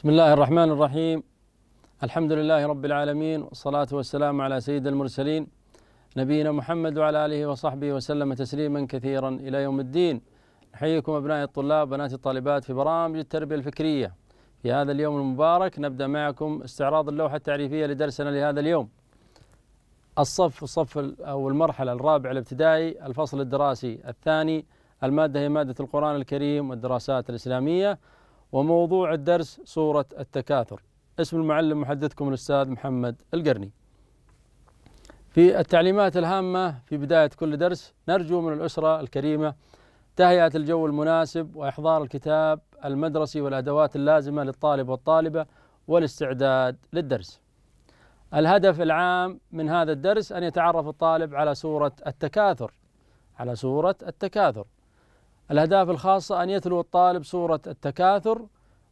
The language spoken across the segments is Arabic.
بسم الله الرحمن الرحيم الحمد لله رب العالمين والصلاة والسلام على سيد المرسلين نبينا محمد وعلى آله وصحبه وسلم تسليما كثيرا إلى يوم الدين نحييكم أبنائي الطلاب بنات الطالبات في برامج التربية الفكرية في هذا اليوم المبارك نبدأ معكم استعراض اللوحة التعريفية لدرسنا لهذا اليوم الصف الصف أو المرحلة الرابعة الابتدائي الفصل الدراسي الثاني المادة هي مادة القرآن الكريم والدراسات الإسلامية وموضوع الدرس صورة التكاثر اسم المعلم محدثكم الأستاذ محمد القرني في التعليمات الهامة في بداية كل درس نرجو من الأسرة الكريمة تهيئة الجو المناسب وإحضار الكتاب المدرسي والأدوات اللازمة للطالب والطالبة والاستعداد للدرس الهدف العام من هذا الدرس أن يتعرف الطالب على سورة التكاثر على سورة التكاثر الأهداف الخاصة أن يتلو الطالب سورة التكاثر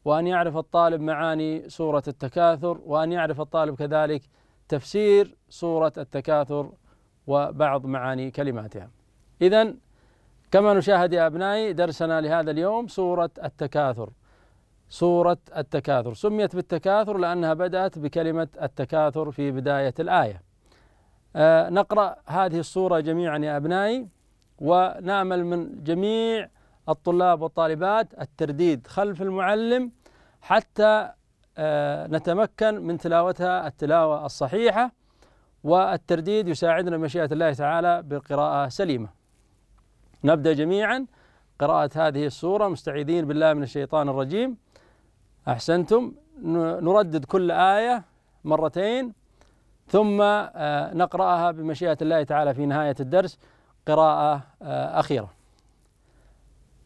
وأن يعرف الطالب معاني سورة التكاثر وأن يعرف الطالب كذلك تفسير سورة التكاثر وبعض معاني كلماتها إذا كما نشاهد يا أبنائي درسنا لهذا اليوم سورة التكاثر سورة التكاثر سميت بالتكاثر لأنها بدأت بكلمة التكاثر في بداية الآية آه، نقرأ هذه الصورة جميعا يا أبنائي ونامل من جميع الطلاب والطالبات الترديد خلف المعلم حتى آه، نتمكن من تلاوتها التلاوة الصحيحة والترديد يساعدنا بمشيئة الله تعالى بالقراءة سليمة نبدأ جميعا قراءة هذه السورة مستعيذين بالله من الشيطان الرجيم أحسنتم نردد كل آية مرتين ثم آه، نقرأها بمشيئة الله تعالى في نهاية الدرس قراءة آه، أخيرة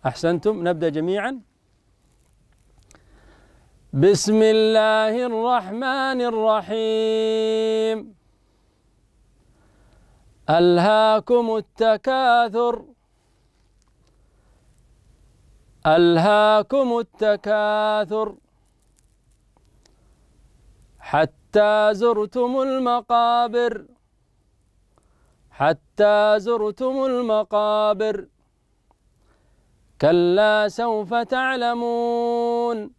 أحسنتم نبدأ جميعا بسم الله الرحمن الرحيم ألهاكم التكاثر ألهاكم التكاثر حتى زرتم المقابر حتى زرتم المقابر كلا سوف تعلمون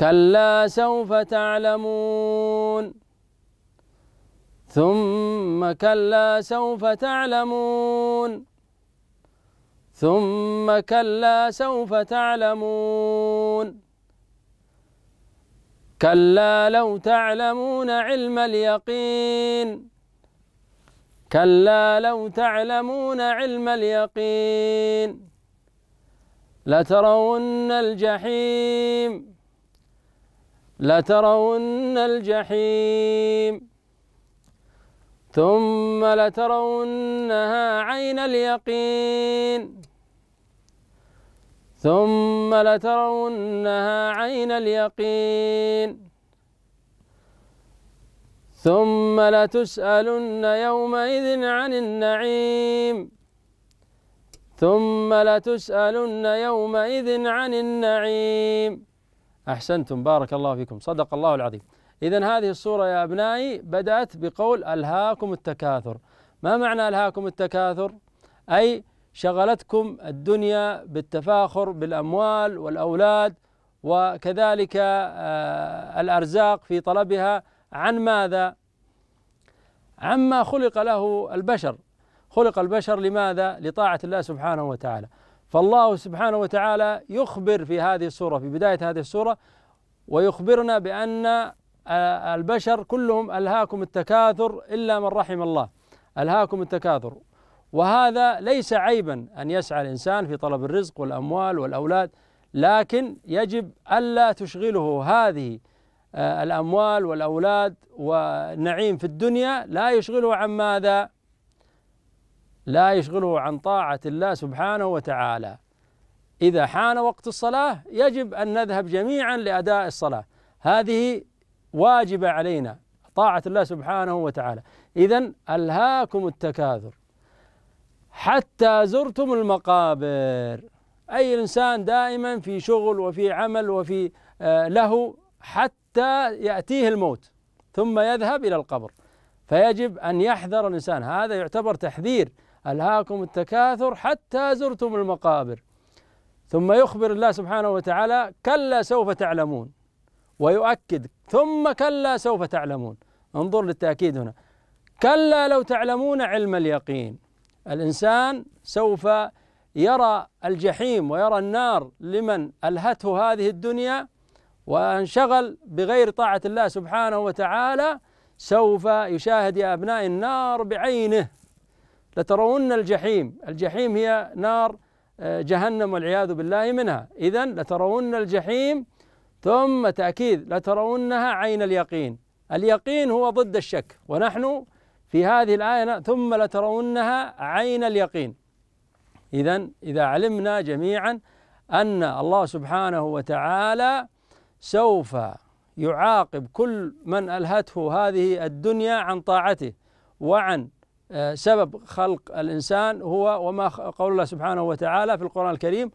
كلا سوف تعلمون ثم كلا سوف تعلمون ثم كلا سوف تعلمون كلا لو تعلمون علم اليقين كلا لو تعلمون علم اليقين لترون الجحيم لترون الجحيم ثم لترونها عين اليقين ثم لترونها عين اليقين ثم لتسألن يومئذ عن النعيم ثم لتسألن يومئذ عن النعيم أحسنتم بارك الله فيكم صدق الله العظيم إذا هذه الصورة يا أبنائي بدأت بقول ألهاكم التكاثر ما معنى ألهاكم التكاثر؟ أي شغلتكم الدنيا بالتفاخر بالأموال والأولاد وكذلك آه، الأرزاق في طلبها عن ماذا؟ عما خلق له البشر خلق البشر لماذا؟ لطاعة الله سبحانه وتعالى فالله سبحانه وتعالى يخبر في هذه السورة في بداية هذه السورة ويخبرنا بأن آه، البشر كلهم ألهاكم التكاثر إلا من رحم الله ألهاكم التكاثر وهذا ليس عيبا أن يسعى الإنسان في طلب الرزق والأموال والأولاد لكن يجب ألا تشغله هذه آه، الأموال والأولاد ونعيم في الدنيا لا يشغله عن ماذا؟ لا يشغله عن طاعة الله سبحانه وتعالى إذا حان وقت الصلاة يجب أن نذهب جميعا لأداء الصلاة هذه واجبة علينا طاعة الله سبحانه وتعالى إذا ألهاكم التكاثر حتى زرتم المقابر أي إنسان دائما في شغل وفي عمل وفي آه، له حتى حتى يأتيه الموت ثم يذهب إلى القبر فيجب أن يحذر الإنسان هذا يعتبر تحذير ألهاكم التكاثر حتى زرتم المقابر ثم يخبر الله سبحانه وتعالى كلا سوف تعلمون ويؤكد ثم كلا سوف تعلمون انظر للتأكيد هنا كلا لو تعلمون علم اليقين الإنسان سوف يرى الجحيم ويرى النار لمن ألهته هذه الدنيا وانشغل بغير طاعة الله سبحانه وتعالى سوف يشاهد يا أبناء النار بعينه لترون الجحيم الجحيم هي نار آه، جهنم والعياذ بالله منها إذا لترون الجحيم ثم تأكيد لترونها عين اليقين اليقين هو ضد الشك ونحن في هذه الآية ثم لترونها عين اليقين إذا إذا علمنا جميعا أن الله سبحانه وتعالى سوف يعاقب كل من الهته هذه الدنيا عن طاعته وعن آه، سبب خلق الانسان هو وما قول الله سبحانه وتعالى في القران الكريم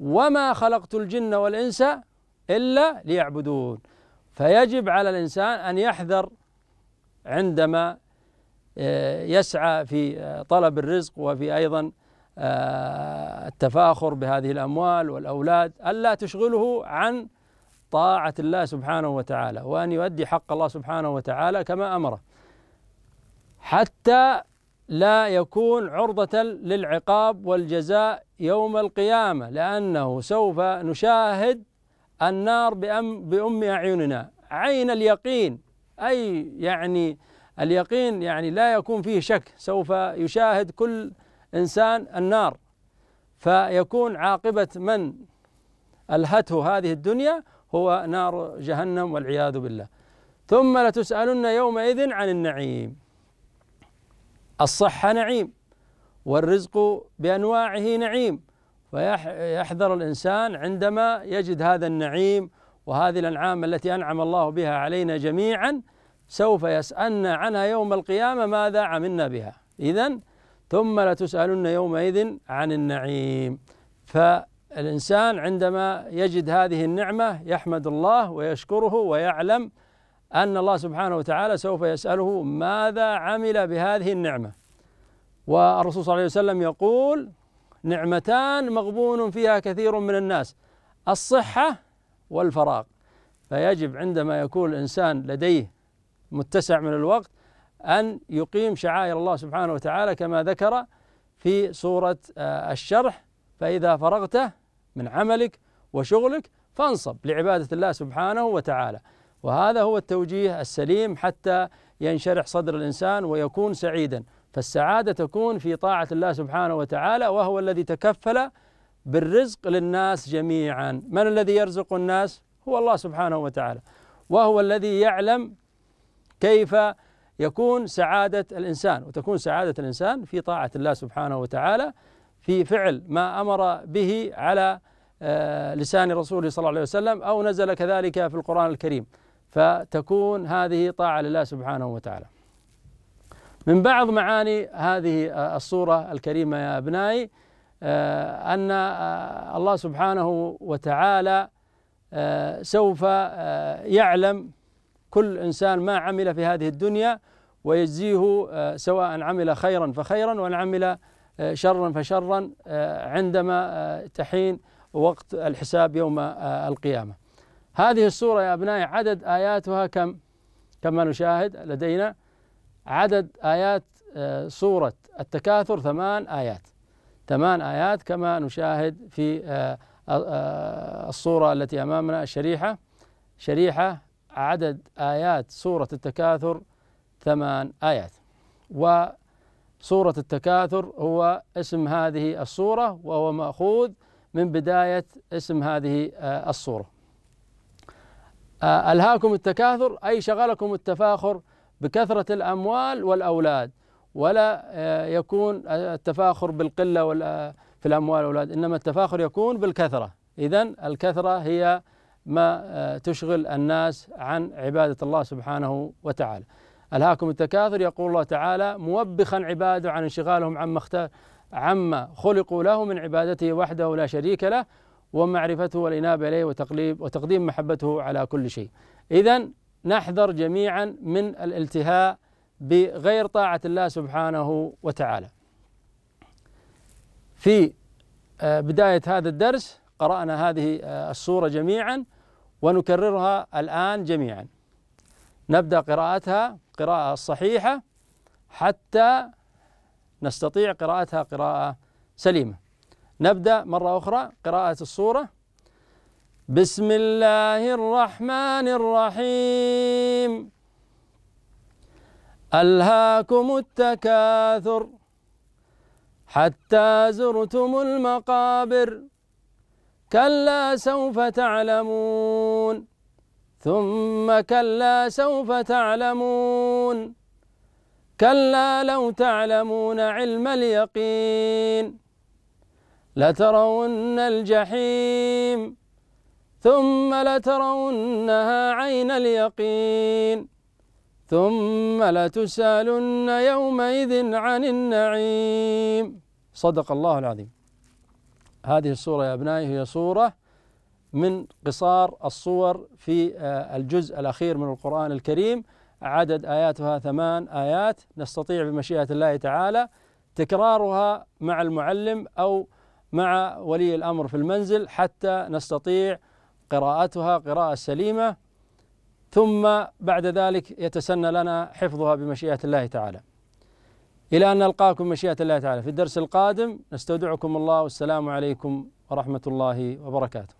وما خلقت الجن والانس الا ليعبدون فيجب على الانسان ان يحذر عندما آه، يسعى في آه، طلب الرزق وفي ايضا التفاخر بهذه الاموال والاولاد الا تشغله عن طاعة الله سبحانه وتعالى وأن يؤدي حق الله سبحانه وتعالى كما أمره حتى لا يكون عرضة للعقاب والجزاء يوم القيامة لأنه سوف نشاهد النار بأم بأم أعيننا عين اليقين أي يعني اليقين يعني لا يكون فيه شك سوف يشاهد كل إنسان النار فيكون عاقبة من ألهته هذه الدنيا هو نار جهنم والعياذ بالله ثم لتسألن يومئذ عن النعيم الصحة نعيم والرزق بأنواعه نعيم فيحذر الإنسان عندما يجد هذا النعيم وهذه الأنعام التي أنعم الله بها علينا جميعا سوف يسألنا عنها يوم القيامة ماذا عملنا بها إذا ثم لتسألن يومئذ عن النعيم ف الانسان عندما يجد هذه النعمه يحمد الله ويشكره ويعلم ان الله سبحانه وتعالى سوف يساله ماذا عمل بهذه النعمه والرسول صلى الله عليه وسلم يقول نعمتان مغبون فيها كثير من الناس الصحه والفراغ فيجب عندما يكون الانسان لديه متسع من الوقت ان يقيم شعائر الله سبحانه وتعالى كما ذكر في سوره آه، الشرح فإذا فرغته من عملك وشغلك فانصب لعبادة الله سبحانه وتعالى وهذا هو التوجيه السليم حتى ينشرح صدر الإنسان ويكون سعيدا فالسعادة تكون في طاعة الله سبحانه وتعالى وهو الذي تكفل بالرزق للناس جميعا من الذي يرزق الناس هو الله سبحانه وتعالى وهو الذي يعلم كيف يكون سعادة الإنسان وتكون سعادة الإنسان في طاعة الله سبحانه وتعالى في فعل ما امر به على آه، لسان رسوله صلى الله عليه وسلم او نزل كذلك في القران الكريم فتكون هذه طاعه لله سبحانه وتعالى. من بعض معاني هذه آه، الصوره الكريمه يا ابنائي آه، ان الله سبحانه وتعالى سوف يعلم كل انسان ما عمل في هذه الدنيا ويجزيه سواء عمل خيرا فخيرا وان عمل آه، شرا فشرا آه، عندما آه، تحين وقت الحساب يوم القيامة هذه السورة يا أبنائي عدد آياتها كم كما نشاهد لدينا عدد آيات سورة التكاثر ثمان آيات ثمان آيات كما نشاهد في الصورة التي أمامنا الشريحة شريحة عدد آيات سورة التكاثر ثمان آيات و سورة التكاثر هو اسم هذه السورة وهو مأخوذ من بداية اسم هذه آه، السورة آه، ألهاكم التكاثر أي شغلكم التفاخر بكثرة الأموال والأولاد ولا آه، يكون التفاخر بالقلة في الأموال والأولاد إنما التفاخر يكون بالكثرة إذا الكثرة هي ما تشغل الناس عن عبادة الله سبحانه وتعالى ألهاكم التكاثر يقول الله تعالى موبخا عباده عن انشغالهم عما اختار عما خلقوا له من عبادته وحده لا شريك له ومعرفته والإنابة إليه وتقليب وتقديم محبته على كل شيء إذا نحذر جميعا من الالتهاء بغير طاعة الله سبحانه وتعالى في آه، بداية هذا الدرس قرأنا هذه آه، الصورة جميعا ونكررها الآن جميعا نبدأ قراءتها قراءة صحيحه حتى نستطيع قراءتها قراءة سليمة نبدأ مرة أخرى قراءة الصورة بسم الله الرحمن الرحيم ألهاكم التكاثر حتى زرتم المقابر كلا سوف تعلمون ثم كلا سوف تعلمون كلا لو تعلمون علم اليقين لترون الجحيم ثم لترونها عين اليقين ثم لتسالن يومئذ عن النعيم صدق الله العظيم هذه الصورة يا أبنائي هي صورة من قصار الصور في آه، الجزء الأخير من القرآن الكريم عدد آياتها ثمان آيات نستطيع بمشيئة الله تعالى تكرارها مع المعلم أو مع ولي الأمر في المنزل حتى نستطيع قراءتها قراءة سليمة ثم بعد ذلك يتسنى لنا حفظها بمشيئة الله تعالى إلى أن نلقاكم مشيئة الله تعالى في الدرس القادم نستودعكم الله والسلام عليكم ورحمة الله وبركاته